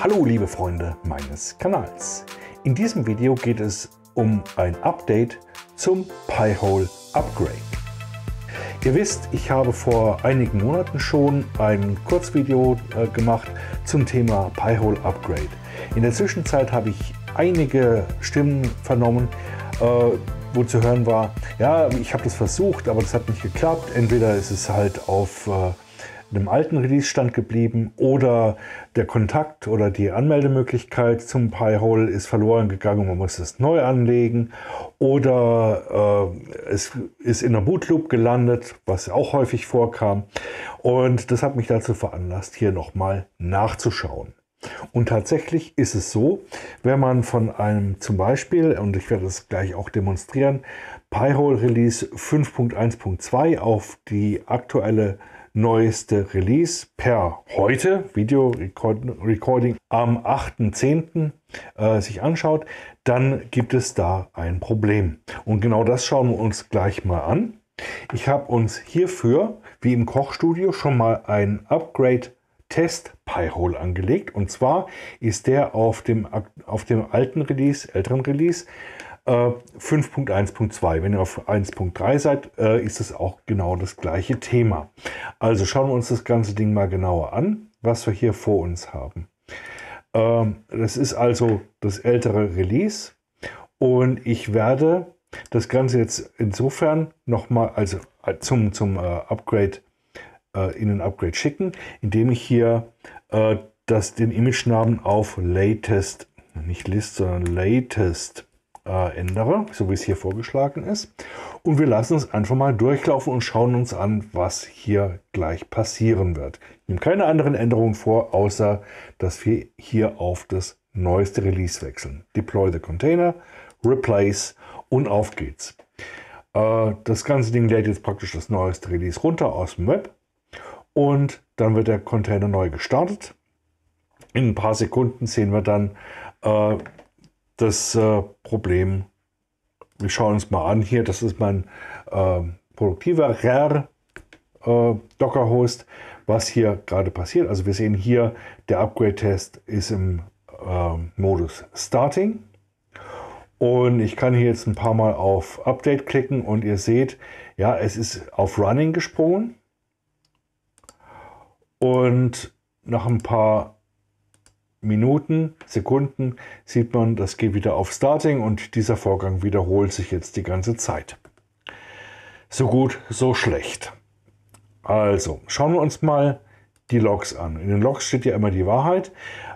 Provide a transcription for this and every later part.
Hallo liebe Freunde meines Kanals. In diesem Video geht es um ein Update zum Pi-Hole Upgrade. Ihr wisst, ich habe vor einigen Monaten schon ein Kurzvideo äh, gemacht zum Thema Pi-Hole Upgrade. In der Zwischenzeit habe ich einige Stimmen vernommen, äh, wo zu hören war, ja, ich habe das versucht, aber das hat nicht geklappt. Entweder ist es halt auf äh, einem alten Release-Stand geblieben oder der Kontakt oder die Anmeldemöglichkeit zum Pi-Hole ist verloren gegangen und man muss es neu anlegen oder äh, es ist in der Bootloop gelandet, was auch häufig vorkam. Und das hat mich dazu veranlasst, hier nochmal nachzuschauen. Und tatsächlich ist es so, wenn man von einem zum Beispiel, und ich werde das gleich auch demonstrieren, Pi-Hole Release 5.1.2 auf die aktuelle neueste Release per heute, Video Recording am 8.10. Äh, sich anschaut, dann gibt es da ein Problem. Und genau das schauen wir uns gleich mal an. Ich habe uns hierfür, wie im Kochstudio, schon mal ein Upgrade Test Piehole angelegt. Und zwar ist der auf dem, auf dem alten Release, älteren Release, 5.1.2. Äh, Wenn ihr auf 1.3 seid, äh, ist es auch genau das gleiche Thema. Also schauen wir uns das ganze Ding mal genauer an, was wir hier vor uns haben. Ähm, das ist also das ältere Release und ich werde das Ganze jetzt insofern nochmal, also äh, zum, zum äh, Upgrade, äh, in ein Upgrade schicken, indem ich hier äh, das, den Image-Namen auf Latest, nicht List, sondern Latest äh, ändere, so wie es hier vorgeschlagen ist. Und wir lassen es einfach mal durchlaufen und schauen uns an, was hier gleich passieren wird. Ich nehme keine anderen Änderungen vor, außer dass wir hier auf das neueste Release wechseln. Deploy the Container, Replace und auf geht's. Äh, das ganze Ding lädt jetzt praktisch das neueste Release runter aus dem Web und dann wird der Container neu gestartet. In ein paar Sekunden sehen wir dann, äh, das äh, Problem. Wir schauen uns mal an hier. Das ist mein ähm, äh, produktiver RAR äh, Docker Host, was hier gerade passiert. Also wir sehen hier, der Upgrade-Test ist im ähm, Modus Starting. Und ich kann hier jetzt ein paar Mal auf Update klicken und ihr seht, ja, es ist auf Running gesprungen. Und nach ein paar Minuten, Sekunden sieht man, das geht wieder auf Starting und dieser Vorgang wiederholt sich jetzt die ganze Zeit. So gut, so schlecht. Also, schauen wir uns mal die Logs an. In den Logs steht ja immer die Wahrheit.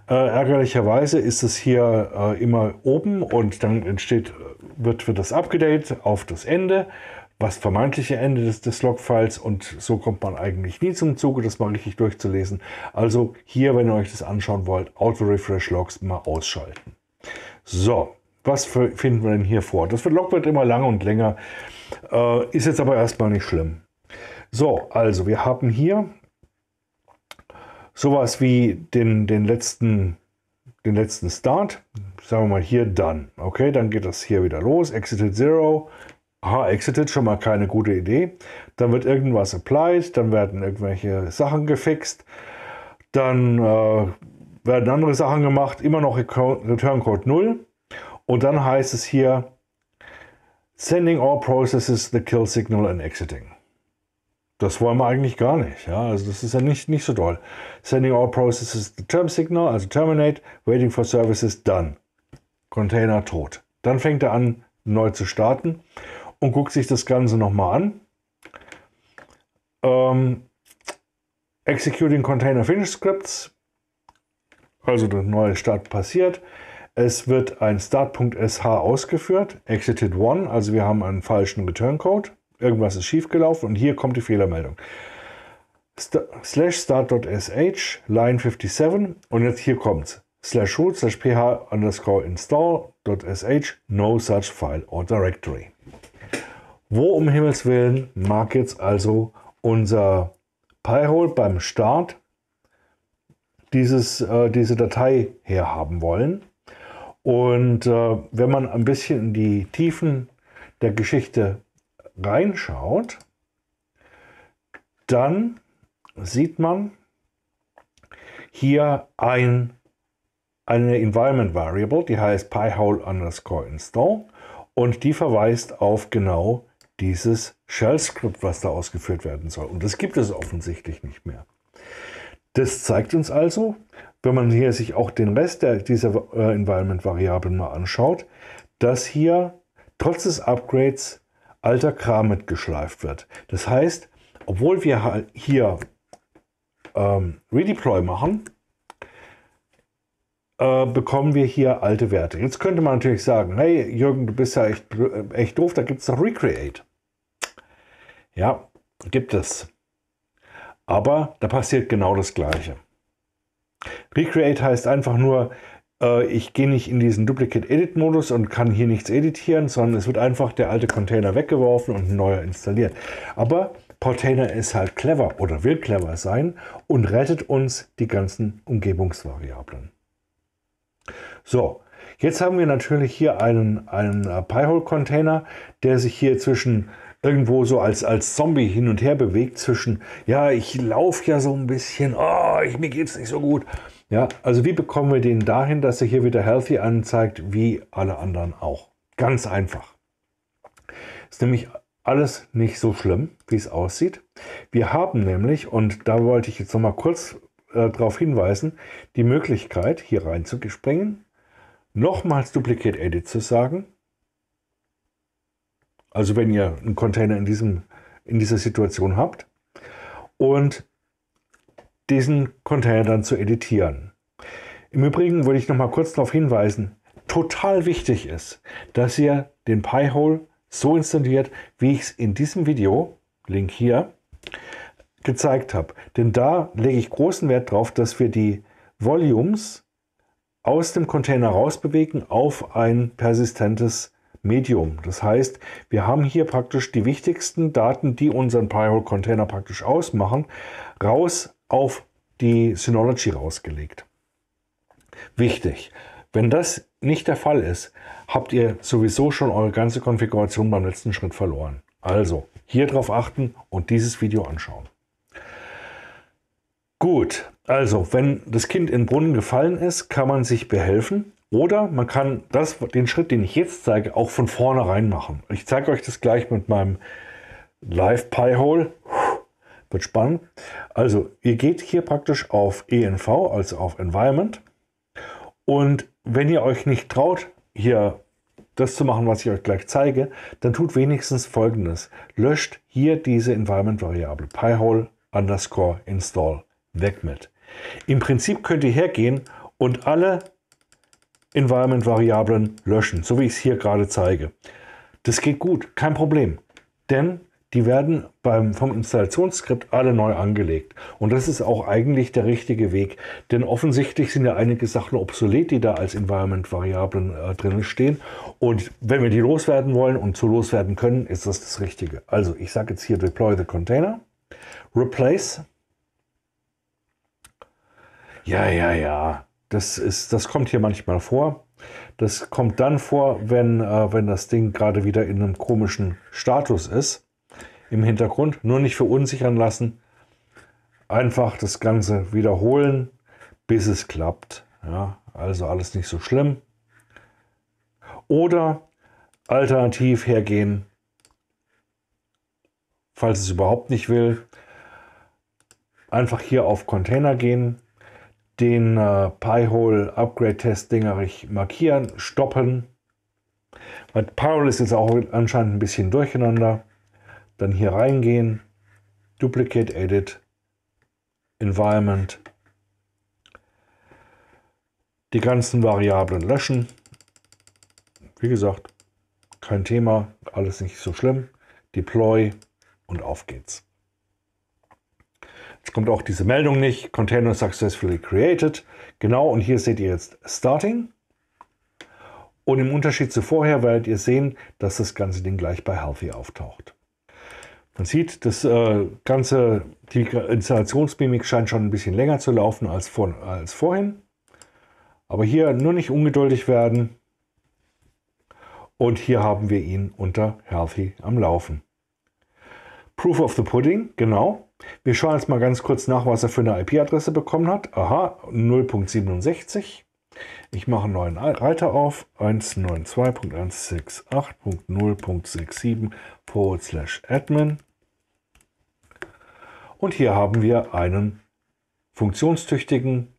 Äh, ärgerlicherweise ist es hier äh, immer oben und dann entsteht, äh, wird, wird das Update auf das Ende was vermeintliche Ende des, des Logfiles und so kommt man eigentlich nie zum Zuge, das mal richtig durchzulesen. Also hier, wenn ihr euch das anschauen wollt, Auto-Refresh-Logs mal ausschalten. So, was für, finden wir denn hier vor? Das Log wird immer länger und länger, äh, ist jetzt aber erstmal nicht schlimm. So, also wir haben hier sowas wie den, den letzten den letzten Start, sagen wir mal hier dann. Okay, dann geht das hier wieder los. Exited Zero, aha, exited, schon mal keine gute Idee. Dann wird irgendwas applied, dann werden irgendwelche Sachen gefixt, dann äh, werden andere Sachen gemacht, immer noch Return Code 0. Und dann heißt es hier, sending all processes the kill signal and exiting. Das wollen wir eigentlich gar nicht. Ja? Also das ist ja nicht, nicht so toll. Sending all processes the term signal, also terminate, waiting for services, done. Container tot. Dann fängt er an, neu zu starten und guckt sich das Ganze nochmal an. Ähm, Executing Container Finish Scripts, also der neue Start passiert. Es wird ein Start.sh ausgeführt, exited one, also wir haben einen falschen Return Code. Irgendwas ist schiefgelaufen und hier kommt die Fehlermeldung. St slash start.sh, line 57 und jetzt hier kommt's. Slash root slash ph underscore install.sh, no such file or directory. Wo um Himmels Willen mag jetzt also unser Pyrol beim Start dieses, äh, diese Datei herhaben wollen? Und äh, wenn man ein bisschen in die Tiefen der Geschichte reinschaut, dann sieht man hier ein, eine Environment Variable, die heißt pyhole underscore install und die verweist auf genau dieses Shell-Skript, was da ausgeführt werden soll. Und das gibt es offensichtlich nicht mehr. Das zeigt uns also, wenn man hier sich auch den Rest der, dieser äh, Environment-Variablen mal anschaut, dass hier trotz des Upgrades alter Kram mitgeschleift wird. Das heißt, obwohl wir hier ähm, Redeploy machen, äh, bekommen wir hier alte Werte. Jetzt könnte man natürlich sagen, hey Jürgen, du bist ja echt, äh, echt doof, da gibt es doch Recreate. Ja, gibt es. Aber da passiert genau das Gleiche. Recreate heißt einfach nur, äh, ich gehe nicht in diesen Duplicate Edit Modus und kann hier nichts editieren, sondern es wird einfach der alte Container weggeworfen und ein neuer installiert. Aber Portainer ist halt clever oder will clever sein und rettet uns die ganzen Umgebungsvariablen. So, jetzt haben wir natürlich hier einen, einen äh, Pi-Hole Container, der sich hier zwischen irgendwo so als, als Zombie hin und her bewegt zwischen, ja, ich laufe ja so ein bisschen, oh, ich, mir geht's nicht so gut. Ja, also wie bekommen wir den dahin, dass er hier wieder healthy anzeigt, wie alle anderen auch? Ganz einfach. Ist nämlich alles nicht so schlimm, wie es aussieht. Wir haben nämlich, und da wollte ich jetzt nochmal kurz äh, darauf hinweisen, die Möglichkeit, hier reinzuspringen, nochmals Duplicate Edit zu sagen also wenn ihr einen Container in, diesem, in dieser Situation habt und diesen Container dann zu editieren. Im Übrigen würde ich noch mal kurz darauf hinweisen, total wichtig ist, dass ihr den Pi-Hole so installiert, wie ich es in diesem Video, Link hier, gezeigt habe. Denn da lege ich großen Wert darauf, dass wir die Volumes aus dem Container rausbewegen auf ein persistentes Medium. Das heißt, wir haben hier praktisch die wichtigsten Daten, die unseren Pyro-Container praktisch ausmachen, raus auf die Synology rausgelegt. Wichtig. Wenn das nicht der Fall ist, habt ihr sowieso schon eure ganze Konfiguration beim letzten Schritt verloren. Also hier drauf achten und dieses Video anschauen. Gut, also wenn das Kind in den Brunnen gefallen ist, kann man sich behelfen. Oder man kann das, den Schritt, den ich jetzt zeige, auch von vornherein machen. Ich zeige euch das gleich mit meinem Live Pie Hole. Wird spannend. Also, ihr geht hier praktisch auf ENV, also auf Environment. Und wenn ihr euch nicht traut, hier das zu machen, was ich euch gleich zeige, dann tut wenigstens folgendes. Löscht hier diese Environment-Variable piehole underscore install weg mit. Im Prinzip könnt ihr hergehen und alle Environment-Variablen löschen, so wie ich es hier gerade zeige. Das geht gut, kein Problem, denn die werden beim, vom Installationsskript alle neu angelegt. Und das ist auch eigentlich der richtige Weg, denn offensichtlich sind ja einige Sachen obsolet, die da als Environment-Variablen äh, drinnen stehen. Und wenn wir die loswerden wollen und zu loswerden können, ist das das Richtige. Also ich sage jetzt hier Deploy the Container, Replace. Ja, ja, ja. Das, ist, das kommt hier manchmal vor. Das kommt dann vor, wenn, äh, wenn das Ding gerade wieder in einem komischen Status ist im Hintergrund. Nur nicht verunsichern lassen. Einfach das Ganze wiederholen, bis es klappt. Ja, also alles nicht so schlimm. Oder alternativ hergehen, falls es überhaupt nicht will. Einfach hier auf Container gehen, den äh, Pi-Hole Upgrade Test Dingerich markieren, stoppen. Weil Parallel ist jetzt auch anscheinend ein bisschen durcheinander. Dann hier reingehen, Duplicate Edit, Environment, die ganzen Variablen löschen. Wie gesagt, kein Thema, alles nicht so schlimm. Deploy und auf geht's. Jetzt kommt auch diese Meldung nicht, Container successfully created. Genau, und hier seht ihr jetzt Starting. Und im Unterschied zu vorher werdet ihr sehen, dass das ganze Ding gleich bei Healthy auftaucht. Man sieht, das äh, ganze, die Installationsmimik scheint schon ein bisschen länger zu laufen als, vor, als vorhin. Aber hier nur nicht ungeduldig werden. Und hier haben wir ihn unter Healthy am Laufen. Proof of the Pudding, genau. Wir schauen jetzt mal ganz kurz nach, was er für eine IP-Adresse bekommen hat. Aha, 0.67. Ich mache einen neuen Reiter auf. 192.168.0.67 admin. Und hier haben wir einen funktionstüchtigen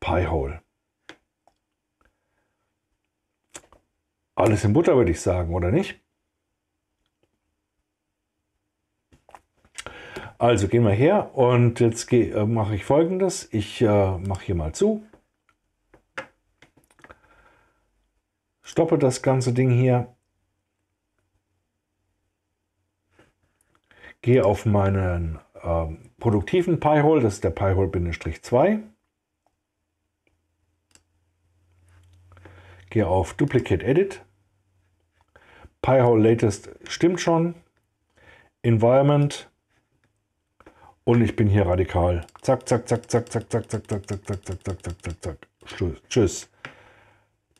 Pi-Hole. Alles in Butter, würde ich sagen, oder nicht? Also gehen wir her und jetzt äh, mache ich folgendes. Ich äh, mache hier mal zu. Stoppe das ganze Ding hier. Gehe auf meinen äh, produktiven Pi-Hole, das ist der Pi-Hole-2. Gehe auf Duplicate Edit. Pi-Hole Latest stimmt schon. Environment und ich bin hier radikal. Zack, zack, zack, zack, zack, zack, zack, zack, zack, zack, zack, zack, zack, zack, zack. Tschüss.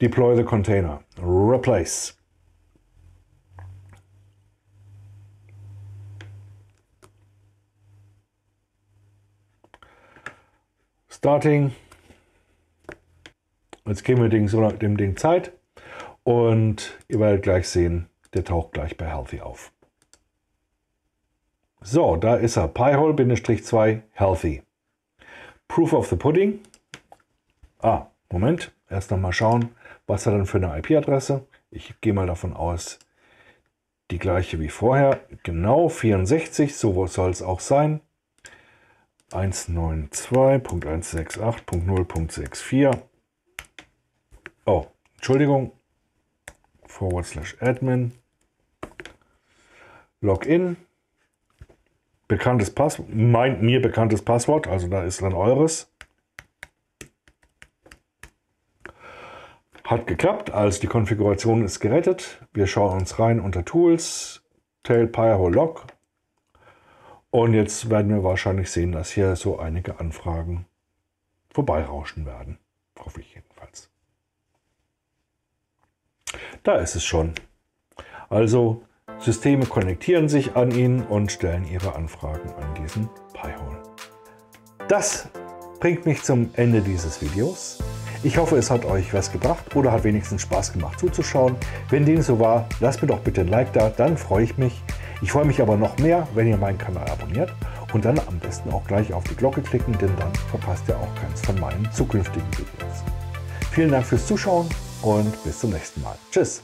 Deploy the container. Replace. Starting. Jetzt geben wir dem Ding Zeit und ihr werdet gleich sehen, der taucht gleich bei Healthy auf. So, da ist er. Pi-Hole-2 Healthy. Proof of the Pudding. Ah, Moment. Erst nochmal schauen, was er dann für eine IP-Adresse. Ich gehe mal davon aus, die gleiche wie vorher. Genau, 64, so soll es auch sein. 192.168.0.64. Oh, Entschuldigung. Forward slash admin. Login bekanntes Passwort, mein mir bekanntes Passwort, also da ist dann eures. Hat geklappt, also die Konfiguration ist gerettet. Wir schauen uns rein unter Tools, Tailpyro Log. Und jetzt werden wir wahrscheinlich sehen, dass hier so einige Anfragen vorbeirauschen werden. Hoffe ich jedenfalls. Da ist es schon. Also Systeme konnektieren sich an ihn und stellen ihre Anfragen an diesen Pi-Hole. Das bringt mich zum Ende dieses Videos. Ich hoffe, es hat euch was gebracht oder hat wenigstens Spaß gemacht zuzuschauen. Wenn dem so war, lasst mir doch bitte ein Like da, dann freue ich mich. Ich freue mich aber noch mehr, wenn ihr meinen Kanal abonniert und dann am besten auch gleich auf die Glocke klicken, denn dann verpasst ihr auch keins von meinen zukünftigen Videos. Vielen Dank fürs Zuschauen und bis zum nächsten Mal. Tschüss!